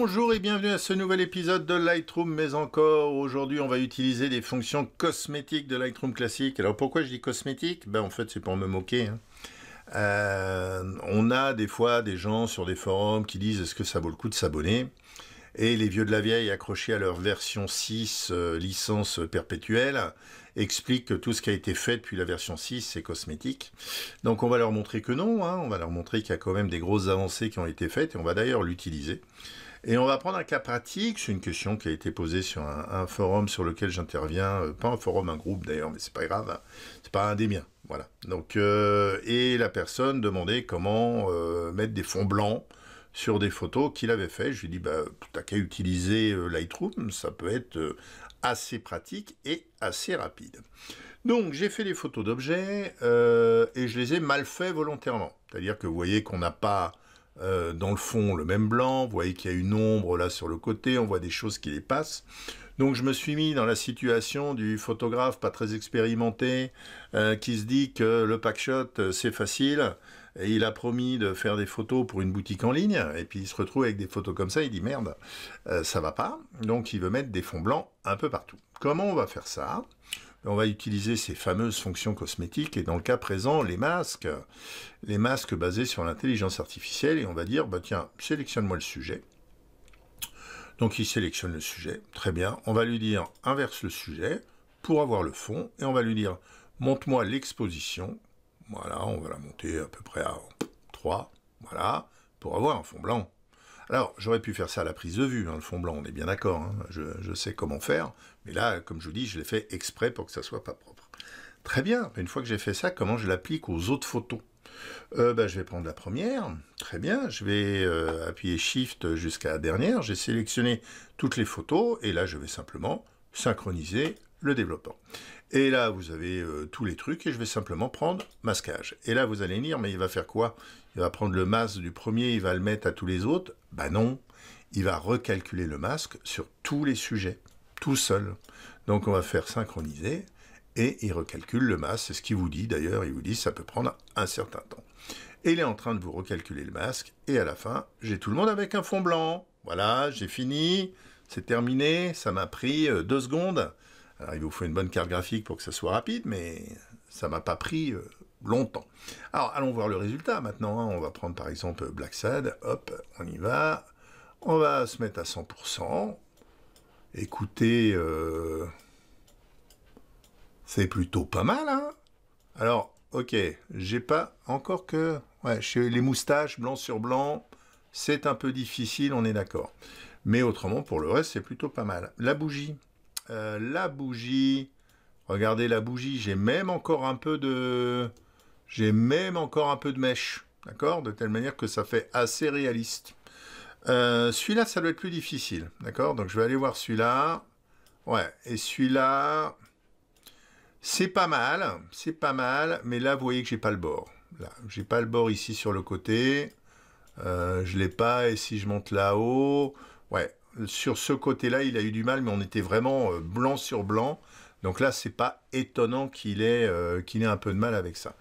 Bonjour et bienvenue à ce nouvel épisode de Lightroom, mais encore aujourd'hui on va utiliser des fonctions cosmétiques de Lightroom classique. Alors pourquoi je dis cosmétique Ben en fait c'est pour me moquer. Hein. Euh, on a des fois des gens sur des forums qui disent est-ce que ça vaut le coup de s'abonner et les vieux de la vieille accrochés à leur version 6 euh, licence perpétuelle expliquent que tout ce qui a été fait depuis la version 6 c'est cosmétique. Donc on va leur montrer que non, hein. on va leur montrer qu'il y a quand même des grosses avancées qui ont été faites et on va d'ailleurs l'utiliser. Et on va prendre un cas pratique, c'est une question qui a été posée sur un, forum sur lequel j'interviens, euh, pas un forum, un groupe d'ailleurs, mais c'est pas grave, c'est pas un des miens, voilà. Donc euh, et la personne demandait comment mettre des fonds blancs sur des photos qu'il avait fait. Je lui ai dit, tu bah, t'as qu'à utiliser euh, Lightroom, ça peut être euh, assez pratique et assez rapide. Donc j'ai fait des photos d'objets euh, et je les ai mal fait volontairement. C'est-à-dire que vous voyez qu'on n'a pas dans le fond le même blanc, vous voyez qu'il y a une ombre là sur le côté, on voit des choses qui les passent. Donc je me suis mis dans la situation du photographe pas très expérimenté qui se dit que le packshot c'est facile, et il a promis de faire des photos pour une boutique en ligne, et puis il se retrouve avec des photos comme ça, il dit merde, ça euh, ça va pas, donc il veut mettre des fonds blancs un peu partout. Comment on va faire ça on va utiliser ces fameuses fonctions cosmétiques et dans le cas présent, les masques, les masques basés sur l'intelligence artificielle et on va dire, bah tiens, sélectionne-moi le sujet. Donc il sélectionne le sujet, très bien. On va lui dire inverse le sujet pour avoir le fond et on va lui dire monte-moi l'exposition voilà, on va la monter à peu près à 3, voilà, pour avoir un fond blanc. Alors, j'aurais pu faire ça à la prise de vue, hein, le fond blanc, on est bien d'accord, hein, je, sais comment faire, mais là, comme je vous dis, je l'ai fait exprès pour que ça soit pas propre. Très bien, une fois que j'ai fait ça, comment je l'applique aux autres photos euh, ben, Je vais prendre la première, très bien, je vais euh, appuyer Shift jusqu'à la dernière, j'ai sélectionné toutes les photos, et là, je vais simplement synchroniser le développement. Et là, vous avez euh, tous les trucs, et je vais simplement prendre masquage. Et là, vous allez dire, mais il va faire quoi Il va prendre le masque du premier, il va le mettre à tous les autres ben non, il va recalculer le masque sur tous les sujets, tout seul. Donc on va faire synchroniser, et il recalcule le masque. C'est ce qu'il vous dit d'ailleurs, il vous dit ça peut prendre un certain temps. Et il est en train de vous recalculer le masque, et à la fin, j'ai tout le monde avec un fond blanc. Voilà, j'ai fini, c'est terminé, ça m'a pris euh, deux secondes. Alors il vous faut une bonne carte graphique pour que ça soit rapide, mais ça m'a pas pris euh, longtemps. Alors allons voir le résultat maintenant. Hein. On va prendre par exemple Black Sad. Hop, on y va. On va se mettre à 100%. Écoutez, euh, c'est plutôt pas mal. Hein Alors, ok, j'ai pas encore que... Ouais, les moustaches, blanc sur blanc, c'est un peu difficile, on est d'accord. Mais autrement, pour le reste, c'est plutôt pas mal. La bougie, euh, la bougie. Regardez la bougie, j'ai même encore un peu de... J'ai même encore un peu de mèche, d'accord De telle manière que ça fait assez réaliste. Euh, celui-là, ça doit être plus difficile, d'accord Donc je vais aller voir celui-là. Ouais, et celui-là... C'est pas mal, c'est pas mal, mais là, vous voyez que j'ai pas le bord. Là, j'ai pas le bord ici sur le côté. Euh, je l'ai pas, et si je monte là-haut... Ouais, sur ce côté-là, il a eu du mal, mais on était vraiment euh, blanc sur blanc. Donc là, c'est pas étonnant qu'il ait, euh, qu'il ait un peu de mal avec ça.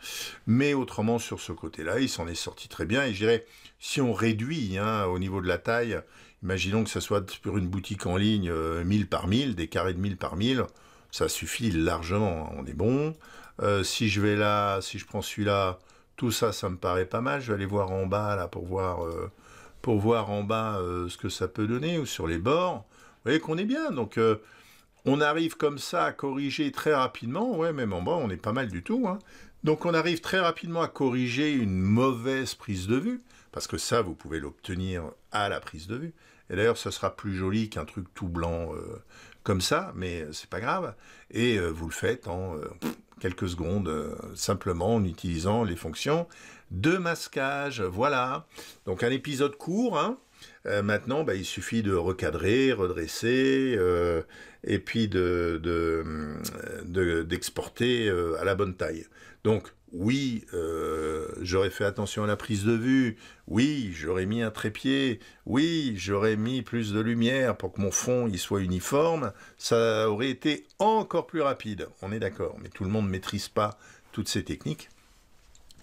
Mais autrement, sur ce côté-là, il s'en est sorti très bien. Et je dirais, si on réduit hein, au niveau de la taille, imaginons que ce soit pour une boutique en ligne 1000 euh, par 1000, des carrés de 1000 par 1000, ça suffit largement, hein, on est bon. si je vais là, si je prends celui-là, tout ça, ça me paraît pas mal. Je vais aller voir en bas là pour voir pour voir en bas euh, ce que ça peut donner, ou sur les bords. Vous voyez qu'on est bien. Donc, euh, on arrive comme ça à corriger très rapidement. Ouais, même en bas, on est pas mal du tout. Hein. Donc, on arrive très rapidement à corriger une mauvaise prise de vue, parce que ça, vous pouvez l'obtenir à la prise de vue. Et d'ailleurs, ce sera plus joli qu'un truc tout blanc euh, comme ça, mais c'est pas grave. Et vous le faites en quelques secondes euh, simplement en utilisant les fonctions de masquage. Voilà, donc un épisode court. Hein. Euh, maintenant, bah, il suffit de recadrer, redresser, euh, et puis d'exporter de, de, à la bonne taille. Donc, oui, euh, j'aurais fait attention à la prise de vue, oui, j'aurais mis un trépied, oui, j'aurais mis plus de lumière pour que mon fond y soit uniforme, ça aurait été encore plus rapide, on est d'accord, mais tout le monde ne maîtrise pas toutes ces techniques.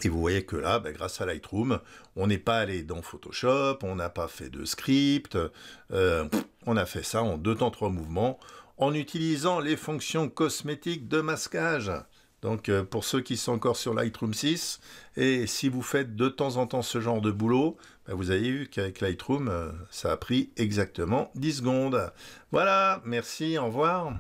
Et vous voyez que là, ben, grâce à Lightroom, on n'est pas allé dans Photoshop, on n'a pas fait de script, euh, on a fait ça en deux temps trois mouvements, en utilisant les fonctions cosmétiques de masquage. Donc euh, pour ceux qui sont encore sur Lightroom 6, et si vous faites de temps en temps ce genre de boulot, bah, vous avez vu qu'avec Lightroom, euh, ça a pris exactement 10 secondes. Voilà, merci, au revoir.